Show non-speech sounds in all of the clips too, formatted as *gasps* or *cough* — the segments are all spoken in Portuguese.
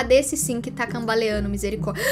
Cadê esse sim que tá cambaleando, misericórdia?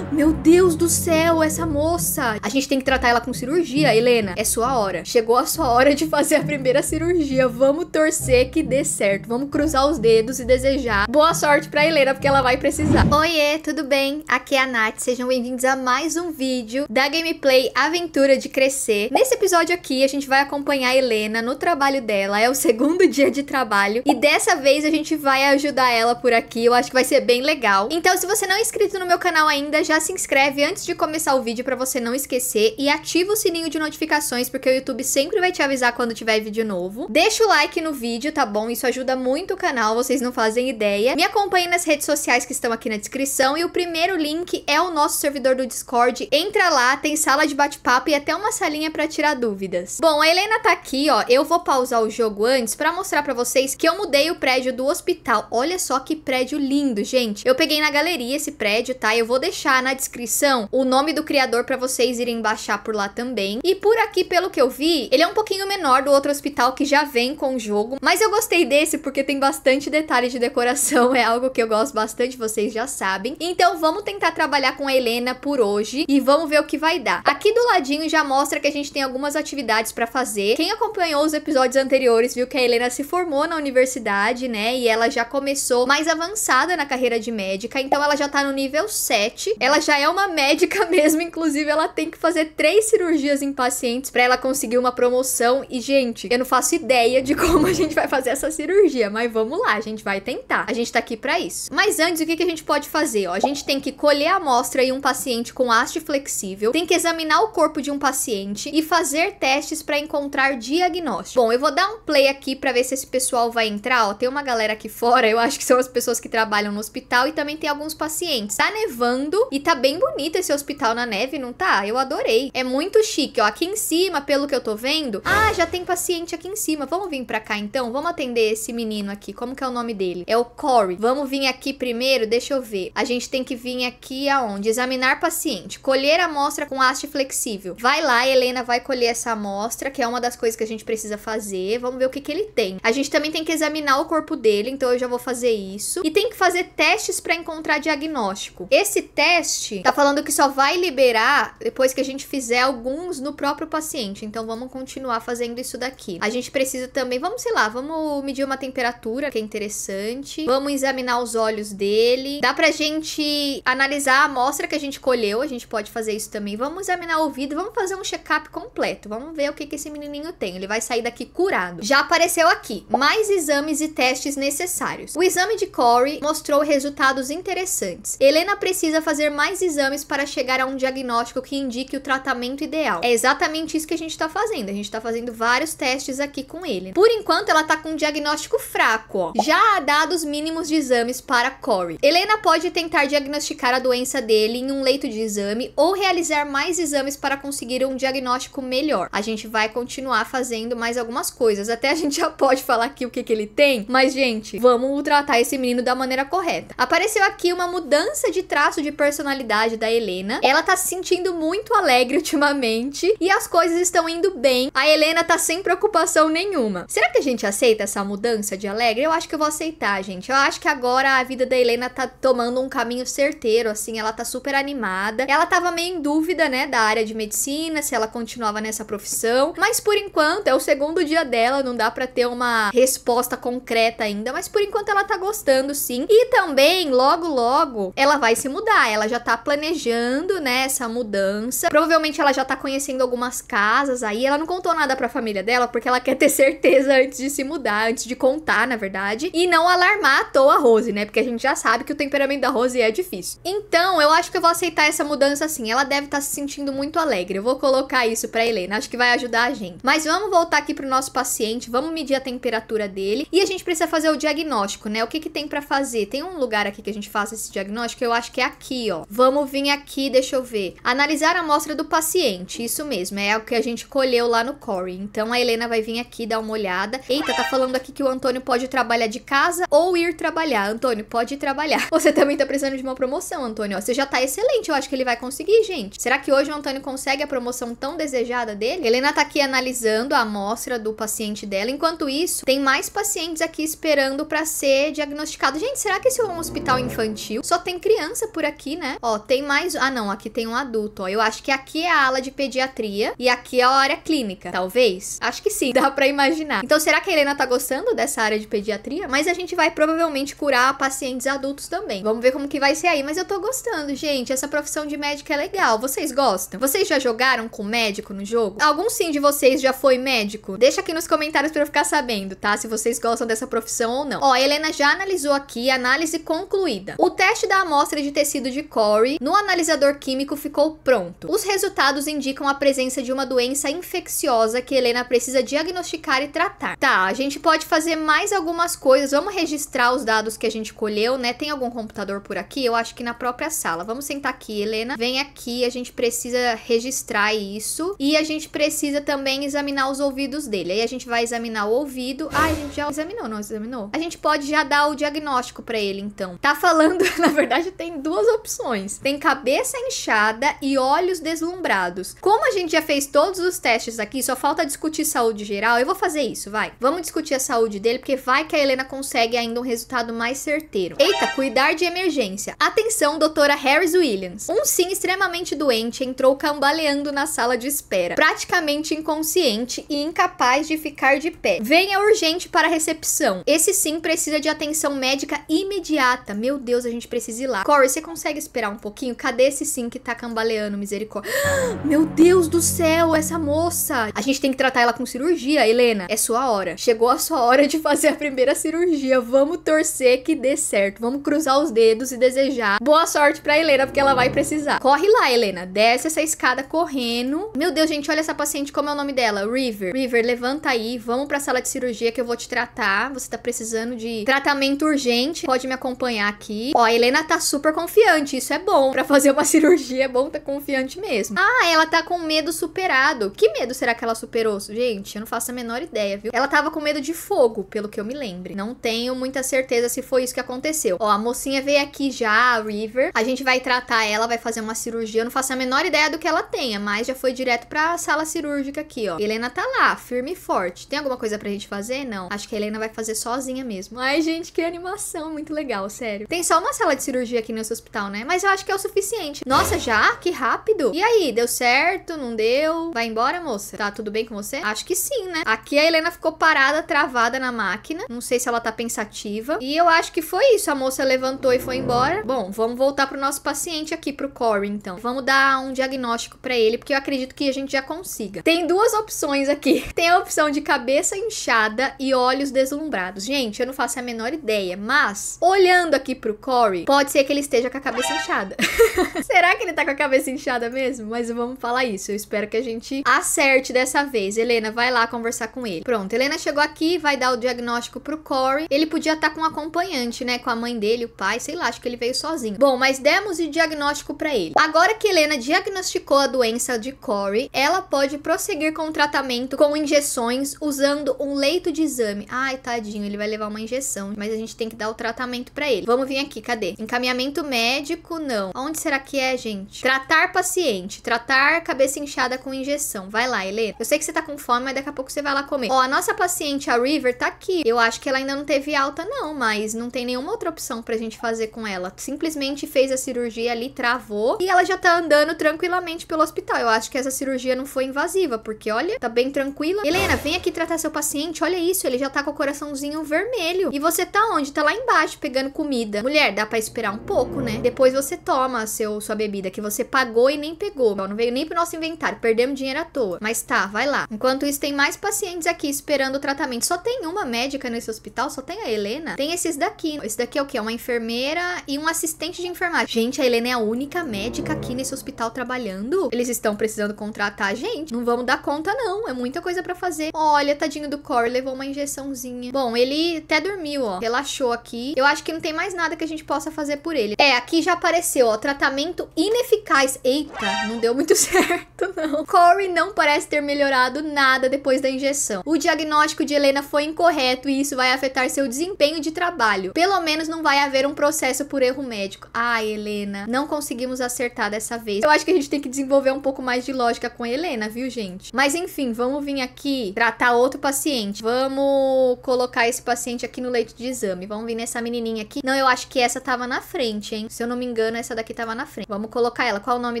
Meu Deus do céu, essa moça! A gente tem que tratar ela com cirurgia, Helena. É sua hora. Chegou a sua hora de fazer a primeira cirurgia. Vamos torcer que dê certo. Vamos cruzar os dedos e desejar boa sorte pra Helena, porque ela vai precisar. Oiê, tudo bem? Aqui é a Nath. Sejam bem-vindos a mais um vídeo da gameplay Aventura de Crescer. Nesse episódio aqui, a gente vai acompanhar a Helena no trabalho dela. É o segundo *laughs* dia de trabalho. E dessa vez a gente vai ajudar ela por aqui. Eu acho que vai ser bem legal. Então, se você não é inscrito no meu canal ainda, já se inscreve antes de começar o vídeo para você não esquecer e ativa o sininho de notificações, porque o YouTube sempre vai te avisar quando tiver vídeo novo. Deixa o like no vídeo, tá bom? Isso ajuda muito o canal, vocês não fazem ideia. Me acompanhe nas redes sociais que estão aqui na descrição e o primeiro link é o nosso servidor do Discord. Entra lá, tem sala de bate-papo e até uma salinha para tirar dúvidas. Bom, a Helena tá aqui, ó. Eu vou pausar o jogo antes para mostrar para vocês que eu mudei o prédio do hospital. Olha só que prédio lindo, gente gente. Eu peguei na galeria esse prédio, tá? Eu vou deixar na descrição o nome do criador para vocês irem baixar por lá também. E por aqui, pelo que eu vi, ele é um pouquinho menor do outro hospital que já vem com o jogo, mas eu gostei desse porque tem bastante detalhe de decoração, é algo que eu gosto bastante, vocês já sabem. Então vamos tentar trabalhar com a Helena por hoje e vamos ver o que vai dar. Aqui do ladinho já mostra que a gente tem algumas atividades para fazer. Quem acompanhou os episódios anteriores viu que a Helena se formou na universidade, né? E ela já começou mais avançada na carreira carreira de médica, então ela já tá no nível 7. Ela já é uma médica *laughs* mesmo, inclusive ela tem que fazer três cirurgias em pacientes para ela conseguir uma promoção. E, gente, eu não faço ideia de *laughs* como a gente vai fazer essa cirurgia, mas vamos lá, a gente vai tentar. A gente tá aqui para isso. Mas antes, o que, que a gente pode fazer? Ó, a gente tem que colher a amostra em um paciente com haste flexível, tem que examinar o corpo de um paciente e fazer testes para encontrar diagnóstico. Bom, eu vou dar um play aqui para ver se esse pessoal vai entrar. Ó, tem uma galera aqui fora, eu acho que são as pessoas que trabalham no hospital hospital e também tem alguns pacientes. Tá nevando e tá bem bonito esse hospital na neve, não tá? Eu adorei. É muito chique, ó. Aqui em cima, pelo que eu tô vendo... Ah, já tem paciente aqui em cima. Vamos vir pra cá, então? Vamos atender esse menino aqui. Como que é o nome dele? É o Corey. Vamos vir aqui primeiro? Deixa eu ver. A gente tem que vir aqui aonde? Examinar paciente. Colher amostra com haste flexível. Vai lá, Helena vai colher essa amostra, que é uma das coisas que a gente precisa fazer. Vamos ver o que que ele tem. A gente também tem que examinar o corpo dele, então eu já vou fazer isso. E tem que fazer teste testes para encontrar diagnóstico. Esse teste tá falando que só vai liberar depois que a gente fizer alguns no próprio paciente. Então vamos continuar fazendo isso daqui. A gente precisa também, vamos sei lá, vamos medir uma temperatura, que é interessante. Vamos examinar os olhos dele. Dá pra gente analisar a amostra que a gente colheu, a gente pode fazer isso também. Vamos examinar o ouvido, vamos fazer um check-up completo. Vamos ver o que que esse menininho tem. Ele vai sair daqui curado. Já apareceu aqui mais exames e testes necessários. O exame de Corey mostrou resultados resultados interessantes. Helena precisa fazer mais exames para chegar a um diagnóstico que indique o tratamento ideal. É exatamente isso que a gente está fazendo. A gente está fazendo vários testes aqui com ele. Por enquanto, ela está com um diagnóstico fraco, ó. Já há dados mínimos de exames para Corey. Helena pode tentar diagnosticar a doença dele em um leito de exame ou realizar mais exames para conseguir um diagnóstico melhor. A gente vai continuar fazendo mais algumas coisas. Até a gente *laughs* já pode falar aqui o que, que ele tem, mas, gente, vamos tratar esse menino da maneira correta. Apareceu aqui uma mudança de traço de personalidade da Helena. Ela tá se sentindo muito alegre *laughs* ultimamente e as coisas estão indo bem. A Helena tá sem preocupação nenhuma. Será que a gente aceita essa mudança de alegre? Eu acho que eu vou aceitar, gente. Eu acho que agora a vida da Helena tá tomando um caminho certeiro, assim, ela tá super animada. Ela tava meio em dúvida, né, da área de medicina, se ela continuava nessa profissão, mas por enquanto é o segundo dia dela, não dá para ter uma resposta concreta ainda, mas por enquanto ela tá gostando sim. E também Porém, logo logo ela vai se mudar, ela já tá planejando, né, essa mudança. Provavelmente ela já tá conhecendo algumas casas aí, ela não contou nada para a família dela porque ela *laughs* quer ter certeza antes de se mudar, antes de contar, na verdade, e não alarmar à toa a Rose, né? Porque a gente já sabe que o temperamento da Rose é difícil. Então, eu acho que eu vou aceitar essa mudança assim. Ela deve estar tá se sentindo muito alegre. Eu vou colocar isso para Helena, acho que vai ajudar a gente. Mas vamos voltar aqui pro nosso paciente, vamos medir a temperatura dele e a gente precisa fazer o diagnóstico, né? O que que tem para fazer? Tem um lugar lugar aqui que a gente faça esse diagnóstico? Eu acho que é aqui, ó. Vamos vir aqui, deixa eu ver. Analisar a amostra do paciente, isso mesmo, é o que a gente colheu lá no Corey. Então a Helena vai vir aqui dar uma olhada. Eita, tá falando aqui que o Antônio pode trabalhar de casa ou ir trabalhar. Antônio, pode trabalhar. *laughs* Você também tá precisando de uma promoção, Antônio. você já tá excelente, eu acho que ele vai conseguir, gente. Será que hoje o Antônio consegue a promoção tão desejada dele? Helena tá aqui analisando a amostra do paciente dela. Enquanto isso, tem mais pacientes aqui esperando para ser diagnosticado. Gente, será que esse hospital infantil. Só tem criança por aqui, né? Ó, tem mais. Ah, não, aqui tem um adulto. Ó, eu acho que aqui é a ala de pediatria e aqui é a área clínica, talvez. Acho que sim, *laughs* dá para imaginar. Então, será que a Helena tá gostando dessa área de pediatria? Mas a gente vai provavelmente curar pacientes adultos também. Vamos ver como que vai ser aí. Mas eu tô gostando, gente. Essa profissão de médico é legal. Vocês gostam? Vocês já jogaram com médico no jogo? Algum sim de vocês já foi médico? Deixa aqui nos comentários para eu ficar sabendo, tá? Se vocês gostam dessa profissão ou não. Ó, a Helena já analisou aqui análise concluída. O teste da amostra de tecido de Corey no analisador químico ficou pronto. Os resultados indicam a presença de uma doença infecciosa que Helena precisa diagnosticar e tratar. Tá, a gente pode fazer mais algumas coisas. Vamos registrar os dados que a gente colheu, né? Tem algum computador por aqui? Eu acho que na própria sala. Vamos sentar aqui, Helena. Vem aqui, a gente precisa registrar isso. E a gente precisa também examinar os ouvidos dele. Aí a gente vai examinar o ouvido. Ah, a gente já examinou, não examinou? A gente pode já dar o diagnóstico para ele, então então. Tá falando, *laughs* na verdade, tem duas opções. Tem cabeça inchada e olhos deslumbrados. Como a gente já fez todos os testes aqui, só falta discutir saúde geral, eu vou fazer isso, vai. Vamos discutir a saúde dele, porque vai que a Helena consegue ainda um resultado mais certeiro. Eita, cuidar de emergência. Atenção, doutora Harris Williams. Um sim extremamente doente entrou cambaleando na sala de espera, praticamente inconsciente e incapaz de ficar de pé. Venha urgente para a recepção. Esse sim precisa de atenção médica imediata barata. Meu Deus, a gente precisa ir lá. Corey, você consegue esperar um pouquinho? Cadê esse sim que tá cambaleando, misericórdia? *gasps* Meu Deus do céu, essa moça! A gente tem que tratar ela com cirurgia, Helena. É sua hora. Chegou a sua hora de fazer a primeira cirurgia. Vamos torcer que dê certo. Vamos cruzar os dedos e desejar boa sorte pra Helena, porque ela vai precisar. Corre lá, Helena. Desce essa escada correndo. Meu Deus, gente, olha essa paciente, como é o nome dela? River. River, levanta aí. Vamos pra sala de cirurgia que eu vou te tratar. Você tá precisando de tratamento urgente. Pode me acompanhar acompanhar aqui. Ó, a Helena tá super confiante, isso é bom. Para fazer uma *laughs* cirurgia é bom tá confiante mesmo. Ah, ela tá com medo superado. Que medo será que ela superou? Gente, eu não faço a menor ideia, viu? Ela tava com medo de fogo, pelo que eu me lembre. Não tenho muita certeza se foi isso que aconteceu. Ó, a mocinha veio aqui já, a River. A gente vai tratar ela, vai fazer uma cirurgia. Eu não faço a menor ideia do que ela tenha, mas já foi direto pra sala cirúrgica aqui, ó. Helena tá lá, firme e forte. Tem alguma coisa pra gente fazer? Não. Acho que a Helena vai fazer sozinha mesmo. Ai, gente, que animação, muito legal hospital, sério. Tem só uma sala de cirurgia aqui nesse hospital, né? Mas eu acho que é o suficiente. Nossa, já? Que rápido. E aí, deu certo? Não deu? Vai embora, moça? Tá tudo bem com você? Acho que sim, né? Aqui a Helena ficou parada, travada na máquina. Não sei se ela tá pensativa. E eu acho que foi isso. A moça levantou e foi embora. Bom, vamos voltar pro nosso paciente aqui, pro Corey, então. Vamos dar um diagnóstico para ele, porque eu acredito que a gente já consiga. Tem duas opções aqui. *laughs* Tem a opção de cabeça inchada e olhos deslumbrados. Gente, eu não faço a menor ideia, mas olhando Olhando aqui pro Corey, pode ser que ele esteja com a cabeça inchada. *laughs* Será que ele tá com a cabeça inchada mesmo? Mas vamos falar isso. Eu espero que a gente acerte dessa vez. Helena, vai lá conversar com ele. Pronto, Helena chegou aqui, vai dar o diagnóstico pro Corey. Ele podia estar tá com um acompanhante, né? Com a mãe dele, o pai, sei lá, acho que ele veio sozinho. Bom, mas demos o diagnóstico para ele. Agora que Helena diagnosticou a doença de Corey, ela pode prosseguir com o tratamento com injeções usando um leito de exame. Ai, tadinho, ele vai levar uma injeção, mas a gente tem que dar o tratamento para ele. Vamos vir aqui, cadê? Encaminhamento médico, não. Onde será que é, gente? Tratar paciente, tratar cabeça inchada com injeção. Vai lá, Helena. Eu sei que você tá com fome, mas daqui a pouco você vai lá comer. Ó, a nossa paciente, a River, tá aqui. Eu acho que ela ainda não teve alta, não, mas não tem nenhuma outra opção pra gente fazer com ela. Simplesmente fez a cirurgia ali, travou, e ela já tá andando tranquilamente pelo hospital. Eu acho que essa cirurgia não foi invasiva, porque olha, tá bem tranquila. Helena, vem aqui tratar seu paciente, olha isso, ele já tá com o coraçãozinho vermelho. E você tá onde? Tá lá embaixo, pegando comida. Mulher, dá para esperar um pouco, né? Depois você toma seu, sua bebida que você pagou e nem pegou. Não veio nem pro nosso inventário, perdemos dinheiro à toa. Mas tá, vai lá. Enquanto isso, tem mais pacientes aqui esperando o tratamento. Só tem uma médica nesse hospital, só tem a Helena. Tem esses daqui. Esse daqui é o quê? É uma enfermeira e um assistente de enfermagem. Gente, a Helena é a única médica aqui nesse hospital trabalhando. Eles estão precisando contratar a gente. Não vamos dar conta, não. É muita coisa para fazer. Olha, tadinho do Core, levou uma injeçãozinha. Bom, ele até dormiu, ó. Relaxou aqui. Eu acho que não tem mais nada que a gente possa fazer por ele. É, aqui já apareceu, ó, tratamento ineficaz. Eita, não deu muito *laughs* certo, não. Corey não parece ter melhorado nada depois da injeção. O diagnóstico de Helena foi incorreto e isso vai afetar seu desempenho de trabalho. Pelo menos não vai haver um processo por erro médico. Ai, Helena, não conseguimos acertar dessa vez. Eu acho que a gente tem que desenvolver um pouco mais de lógica com a Helena, viu, gente? Mas enfim, vamos vir aqui tratar outro paciente. Vamos colocar esse paciente aqui no leito de exame. Vamos vir nessa menininha aqui. Não, eu acho que essa tava na frente, hein? Se eu não me engano, essa daqui tava na frente. Vamos colocar ela. Qual o nome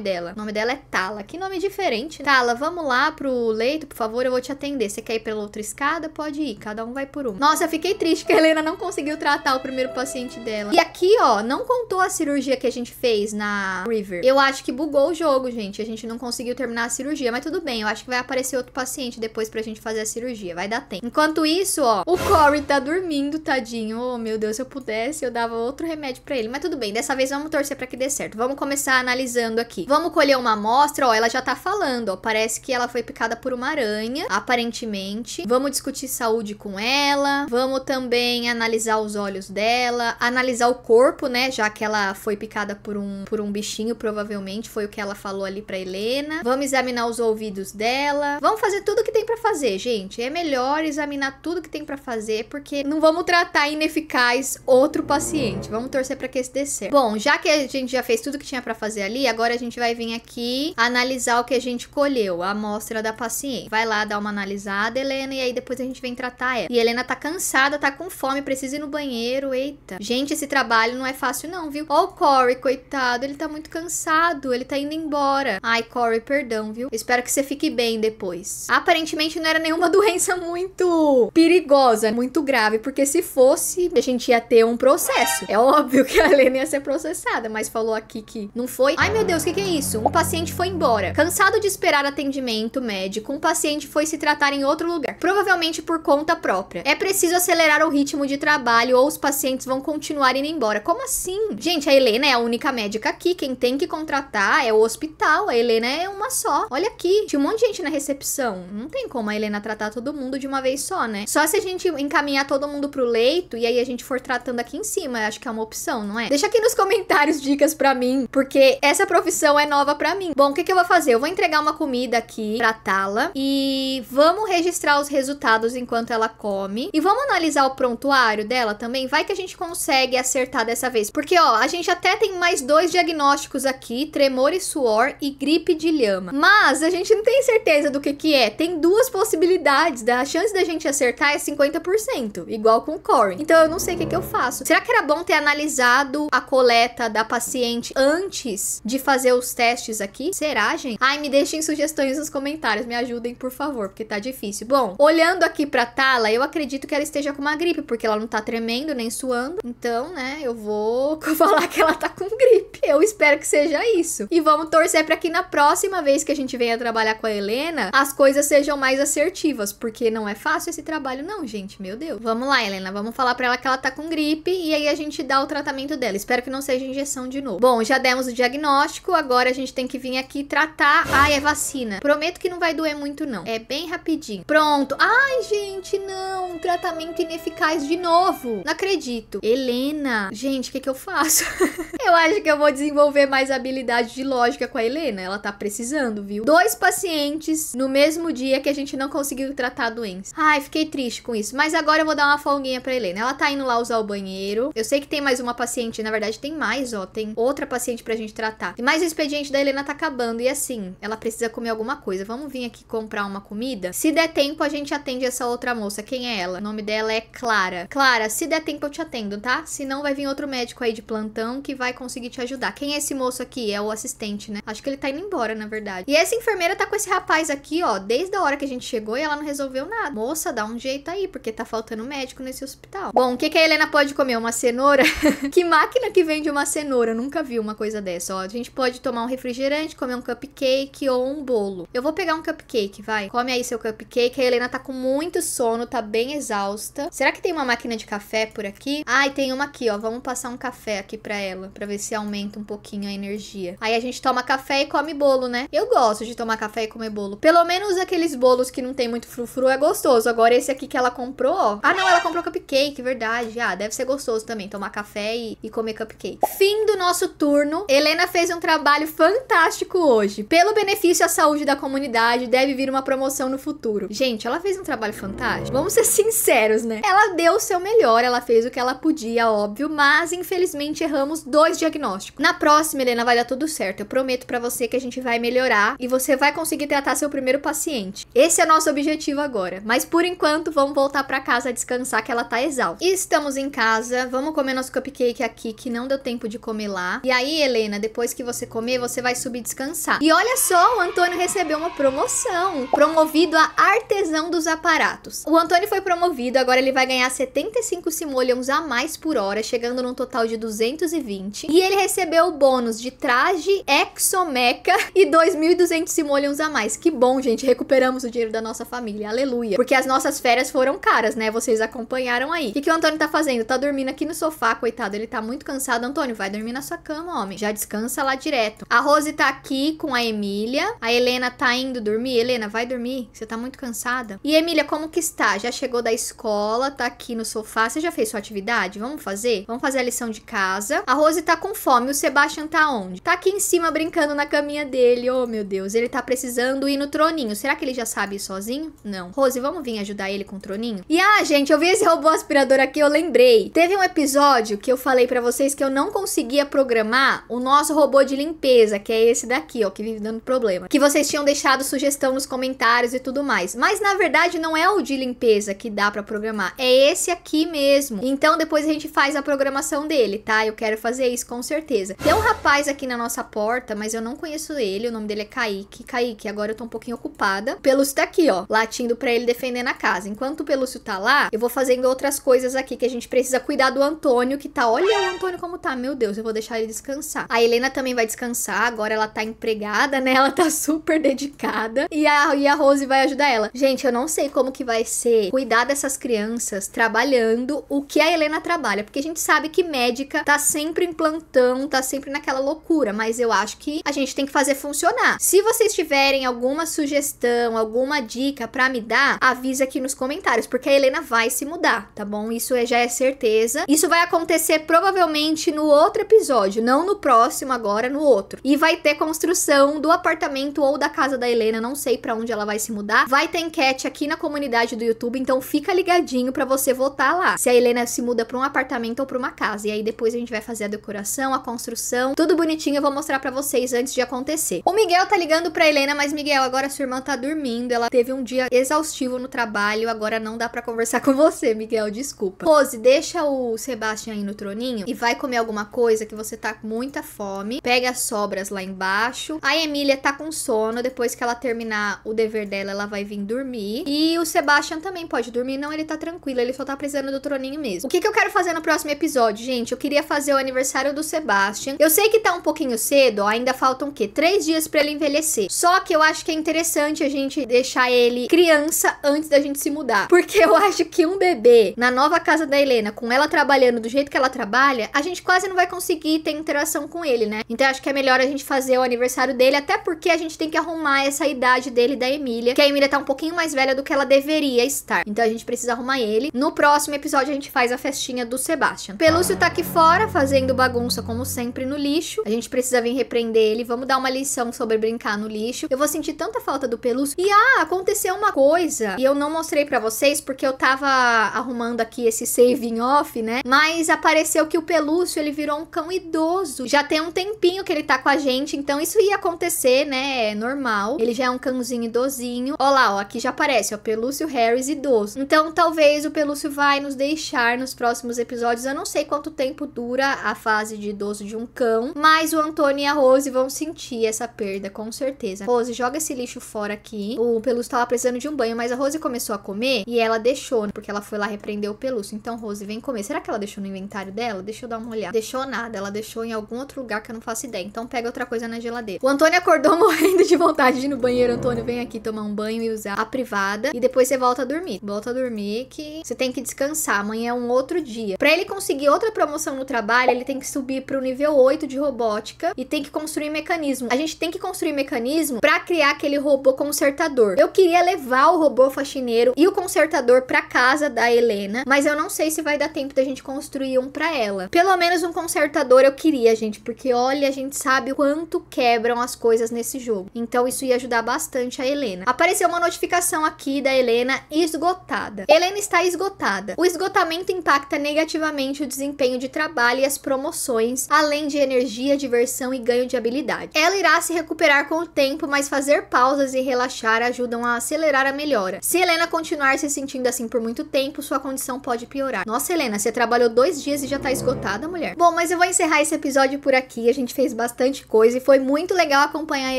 dela? O nome dela é Tala. Que nome diferente. Né? Tala, vamos lá pro leito, por favor. Eu vou te atender. Você quer ir pela outra escada? Pode ir. Cada um vai por um. Nossa, eu fiquei triste que a Helena não conseguiu tratar o primeiro paciente dela. E aqui, ó, não contou a cirurgia que a gente fez na River. Eu acho que bugou o jogo, gente. A gente não conseguiu terminar a cirurgia, mas tudo bem. Eu acho que vai aparecer outro paciente depois pra gente fazer a cirurgia. Vai dar tempo. Enquanto isso, ó, o Corey tá dormindo, tadinho. Oh, meu Deus, se eu pudesse se eu dava outro remédio para ele. Mas tudo bem, dessa vez vamos torcer para que dê certo. Vamos começar analisando aqui. Vamos colher uma amostra, ó, ela já tá falando, ó, parece que ela foi picada por uma aranha, aparentemente. Vamos discutir saúde com ela, vamos também analisar os olhos dela, analisar o corpo, né, já que ela foi picada por um, por um bichinho, provavelmente, foi o que ela falou ali pra Helena. Vamos examinar os ouvidos dela, vamos fazer tudo que tem para fazer, gente. É melhor examinar tudo que tem para fazer, porque não vamos tratar ineficaz outro paciente. Vamos torcer para que esse dê certo. Bom, já que a gente já fez tudo que tinha para fazer ali, agora a gente vai vir aqui analisar o que a gente colheu, a amostra da paciente. Vai lá dar uma analisada, Helena, e aí depois a gente vem tratar ela. E Helena tá cansada, tá com fome, precisa ir no banheiro, eita. Gente, esse trabalho não é fácil não, viu? Ó o Corey, coitado, ele tá muito cansado, ele tá indo embora. Ai, Corey, perdão, viu? Espero que você fique bem depois. Aparentemente não era nenhuma *laughs* doença muito perigosa, muito grave, porque se fosse, a gente ia ter um problema processo. É óbvio que a Helena ia ser processada, mas falou aqui que não foi. Ai, meu Deus, o que, que é isso? Um paciente foi embora. Cansado de esperar atendimento médico, um paciente foi se tratar em outro lugar, provavelmente por conta própria. É preciso acelerar o ritmo de trabalho ou os pacientes vão continuar indo embora. Como assim? Gente, a Helena é a única médica aqui. Quem tem que contratar é o hospital. A Helena é uma só. Olha aqui, tinha um monte de gente na recepção. Não tem como a Helena tratar todo mundo de uma vez só, né? Só se a gente encaminhar todo mundo pro leito e aí a gente for tratando aqui em cima. Acho que é uma opção, não é? Deixa aqui nos comentários dicas para mim, porque essa profissão é nova para mim. Bom, o que, que eu vou fazer? Eu vou entregar uma comida aqui pra Tala e vamos registrar os resultados enquanto ela come. E vamos analisar o prontuário dela também. Vai que a gente consegue acertar dessa vez. Porque, ó, a gente até tem mais dois diagnósticos aqui: tremor e suor e gripe de lhama. Mas a gente não tem certeza do que, que é. Tem duas possibilidades. Da chance da gente acertar é 50%, igual com o Corey. Então eu não sei o que, que eu faço. Será Será que era bom ter analisado a coleta da paciente antes de fazer os testes aqui? Será, gente? Ai, me deixem sugestões nos comentários, me ajudem, por favor, porque tá difícil. Bom, olhando aqui pra Tala, eu acredito que ela esteja com uma gripe, porque ela não tá tremendo nem suando. Então, né, eu vou *laughs* falar que ela tá com gripe. Eu espero que seja isso. E vamos torcer para que na próxima vez que a gente venha trabalhar com a Helena, as coisas sejam mais assertivas, porque não é fácil esse trabalho não, gente, meu Deus. Vamos lá, Helena, vamos falar para ela que ela tá com gripe e aí a gente dá o tratamento dela. Espero que não seja injeção de novo. Bom, já demos o diagnóstico, agora a gente tem que vir aqui tratar. Ai, é vacina. Prometo que não vai doer muito, não. É bem rapidinho. Pronto. Ai, gente, não. Tratamento ineficaz de novo. Não acredito. Helena. Gente, o que, que eu faço? *laughs* eu acho que eu vou desenvolver mais habilidade de lógica com a Helena. Ela tá precisando, viu? Dois pacientes no mesmo dia que a gente não conseguiu tratar a doença. Ai, fiquei triste com isso. Mas agora eu vou dar uma folguinha pra Helena. Ela tá indo lá usar o banheiro primeiro. Eu sei que tem mais uma paciente, na verdade tem mais, ó, tem outra paciente pra gente tratar. E mais o expediente da Helena tá acabando e assim, ela precisa comer alguma coisa. Vamos vir aqui comprar uma comida? Se der tempo, a gente atende essa outra moça. Quem é ela? O nome dela é Clara. Clara, se der tempo eu te atendo, tá? Se não, vai vir outro médico aí de plantão que vai conseguir te ajudar. Quem é esse moço aqui? É o assistente, né? Acho que ele tá indo embora, na verdade. E essa enfermeira tá com esse rapaz aqui, ó, desde a hora que a gente chegou e ela não resolveu nada. Moça, dá um jeito aí, porque tá faltando médico nesse hospital. Bom, o que, que a Helena pode comer? comer é uma cenoura. *laughs* que máquina que vende uma cenoura? Eu nunca vi uma coisa dessa. Ó, a gente pode tomar um refrigerante, comer um cupcake ou um bolo. Eu vou pegar um cupcake, vai. Come aí seu cupcake. A Helena tá com muito sono, tá bem exausta. Será que tem uma máquina de café por aqui? Ai, ah, tem uma aqui, ó. Vamos passar um café aqui pra ela, pra ver se aumenta um pouquinho a energia. Aí a gente toma café e come bolo, né? Eu gosto de tomar café e comer bolo. Pelo menos aqueles bolos que não tem muito frufru é gostoso. Agora esse aqui que ela comprou, ó. Ah, não, ela comprou cupcake, verdade. Ah, deve ser gostoso gostoso também, tomar café e, e comer cupcake. Fim do nosso turno. Helena fez um trabalho fantástico hoje. Pelo benefício à saúde da comunidade, deve vir uma promoção no futuro. Gente, ela fez um trabalho fantástico. Vamos ser *laughs* sinceros, né? Ela deu o seu melhor, ela fez o que ela podia, óbvio, mas infelizmente erramos dois diagnósticos. Na próxima, Helena, vai dar tudo certo. Eu prometo para você que a gente vai melhorar e você vai conseguir tratar seu primeiro paciente. Esse é o nosso objetivo agora. Mas por enquanto, vamos voltar para casa descansar que ela tá exausta. E estamos em casa vamos comer nosso cupcake aqui, que não deu tempo de comer lá. E aí, Helena, depois que você comer, você vai subir descansar. E olha só, o Antônio recebeu uma promoção, promovido a artesão dos aparatos. O Antônio foi promovido, agora ele vai ganhar 75 simoleons a mais por hora, chegando num total de 220. E ele recebeu o bônus de traje exomeca e 2.200 simoleons a mais. Que bom, gente, recuperamos o dinheiro da nossa família, aleluia. Porque as nossas férias foram caras, né? Vocês acompanharam aí. O que, que o Antônio tá fazendo? Tá dormindo dormindo aqui no sofá, coitado, ele tá muito cansado. Antônio, vai dormir na sua cama, homem. Já descansa lá direto. A Rose tá aqui com a Emília. A Helena tá indo dormir. Helena, vai dormir. Você tá muito cansada. E Emília, como que está? Já chegou da escola, tá aqui no sofá. Você já fez sua atividade? Vamos fazer? Vamos fazer a lição de casa. A Rose tá com fome. O Sebastian tá onde? Tá aqui em cima brincando na caminha dele. Oh, meu Deus. Ele tá precisando ir no troninho. Será que ele já sabe ir sozinho? Não. Rose, vamos vir ajudar ele com o troninho? E ah, gente, eu vi esse robô aspirador aqui, eu lembrei. Teve um episódio que eu falei para vocês que eu não conseguia programar o nosso robô de limpeza, que é esse daqui, ó, que vive dando problema. Que vocês tinham deixado sugestão nos comentários e tudo mais. Mas na verdade não é o de limpeza que dá para programar, é esse aqui mesmo. Então depois a gente faz a programação dele, tá? Eu quero fazer isso com certeza. Tem um rapaz aqui na nossa porta, mas eu não conheço ele, o nome dele é Kaique. Kaique, agora eu tô um pouquinho ocupada. Pelúcio tá aqui, ó, latindo para ele defendendo a casa. Enquanto o Pelúcio tá lá, eu vou fazendo outras coisas aqui que a gente precisa cuidar cuidar do Antônio, que tá. Olha o Antônio como tá, meu Deus, eu vou deixar ele descansar. A Helena também vai descansar, agora ela tá empregada, né? Ela tá *laughs* super dedicada. E a, e a Rose vai ajudar ela. Gente, eu não sei como que vai ser cuidar dessas crianças trabalhando o que a Helena trabalha, porque a gente sabe que médica tá sempre em plantão, tá sempre naquela loucura, mas eu acho que a gente tem que fazer funcionar. Se vocês tiverem alguma sugestão, alguma dica para me dar, avisa aqui nos comentários, porque a Helena vai se mudar, tá bom? Isso é, já é certeza. Isso vai acontecer provavelmente no outro episódio, não no próximo agora, no outro. E vai ter construção do apartamento ou da casa da Helena, não sei para onde ela vai se mudar. Vai ter enquete aqui na comunidade do YouTube, então fica ligadinho para você votar lá. Se a Helena se muda para um apartamento ou para uma casa. E aí depois a gente vai fazer a decoração, a construção, tudo bonitinho, eu vou mostrar para vocês antes de acontecer. O Miguel tá ligando para Helena, mas Miguel, agora sua irmã tá dormindo, ela teve um dia exaustivo no trabalho, agora não dá para conversar *laughs* com você, Miguel, desculpa. Rose, deixa o Sebastian aí no troninho e vai comer alguma coisa que você tá com muita fome, pega as sobras lá embaixo. A Emília tá com sono, depois que ela terminar o dever dela, ela vai vir dormir. E o Sebastian também pode dormir, não, ele tá tranquilo, ele só tá precisando do troninho mesmo. O que, que eu quero fazer no próximo episódio, gente? Eu queria fazer o aniversário do Sebastian. Eu sei que tá um pouquinho cedo, ó, ainda faltam o quê? Três dias pra ele envelhecer. Só que eu acho que é interessante a gente deixar ele criança antes da gente se mudar. Porque eu acho que um bebê na nova casa da Helena, com ela trabalhando do jeito que ela trabalha, a gente quase não vai conseguir ter interação com ele, né? Então acho que é melhor a gente fazer o aniversário dele, até porque a gente tem que arrumar essa idade dele da Emília, que a Emília tá um pouquinho mais velha do que ela deveria estar. Então a gente precisa arrumar ele. No próximo episódio a gente faz a festinha do Sebastian. Pelúcio tá aqui fora, fazendo bagunça como sempre no lixo. A gente precisa vir repreender ele, vamos dar uma lição sobre brincar no lixo. Eu vou sentir tanta falta do Pelúcio. E ah, aconteceu uma coisa, e eu não mostrei para vocês porque eu tava arrumando aqui esse saving off né? Mas apareceu que o Pelúcio, ele virou um cão idoso. Já tem um tempinho que ele tá com a gente, então isso ia acontecer, né? É normal. Ele já é um cãozinho idosinho. Ó lá, ó, aqui já aparece, ó, Pelúcio Harris idoso. Então, talvez o Pelúcio vai nos deixar nos próximos episódios. Eu não sei quanto tempo dura a fase de idoso de um cão, mas o Antônio e a Rose vão sentir essa perda, com certeza. Rose, joga esse lixo fora aqui. O Pelúcio tava precisando de um banho, mas a Rose começou a comer e ela deixou, porque ela foi lá repreender o Pelúcio. Então, Rose, vem comer será que ela deixou no inventário dela? Deixa eu dar uma olhada. Deixou nada, ela deixou em algum outro lugar que eu não faço ideia. Então pega outra coisa na geladeira. O Antônio acordou *laughs* morrendo de vontade de ir no banheiro. Antônio, vem aqui tomar um banho e usar a privada. E depois você volta a dormir. Volta a dormir que você tem que descansar. Amanhã é um outro dia. Pra ele conseguir outra promoção no trabalho, ele tem que subir pro nível 8 de robótica e tem que construir mecanismo. A gente tem que construir mecanismo pra criar aquele robô consertador. Eu queria levar o robô faxineiro e o consertador pra casa da Helena, mas eu não sei se vai dar tempo da gente construir um para ela. Pelo menos um consertador eu queria, gente, porque olha, a gente sabe o quanto quebram as coisas nesse jogo. Então isso ia ajudar bastante a Helena. Apareceu uma notificação aqui da Helena esgotada. Helena está esgotada. O esgotamento impacta negativamente o desempenho de trabalho e as promoções, além de energia, diversão e ganho de habilidade. Ela irá se recuperar com o tempo, mas fazer pausas e relaxar ajudam a acelerar a melhora. Se Helena continuar se sentindo assim por muito tempo, sua condição pode piorar. Nossa, Helena, você trabalhou dois dias e já tá esgotada, mulher. Bom, mas eu vou encerrar esse episódio por aqui. A gente fez bastante coisa e foi muito legal acompanhar a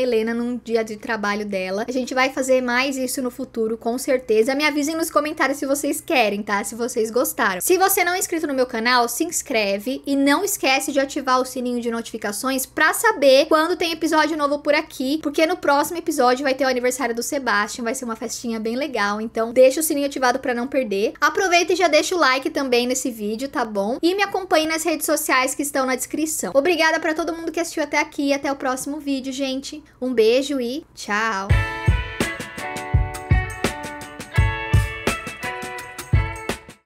Helena num dia de trabalho dela. A gente vai fazer mais isso no futuro, com certeza. Me avisem nos comentários se vocês querem, tá? Se vocês gostaram. Se você não é inscrito no meu canal, se inscreve e não esquece de ativar o sininho de notificações pra saber quando tem episódio novo por aqui, porque no próximo episódio vai ter o aniversário do Sebastian, vai ser uma festinha bem legal. Então, deixa o sininho ativado para não perder. Aproveita e já deixa o like também nesse vídeo vídeo, tá bom? E me acompanhe nas redes sociais que estão na descrição. Obrigada para todo mundo que assistiu até aqui. Até o próximo vídeo, gente. Um beijo e tchau!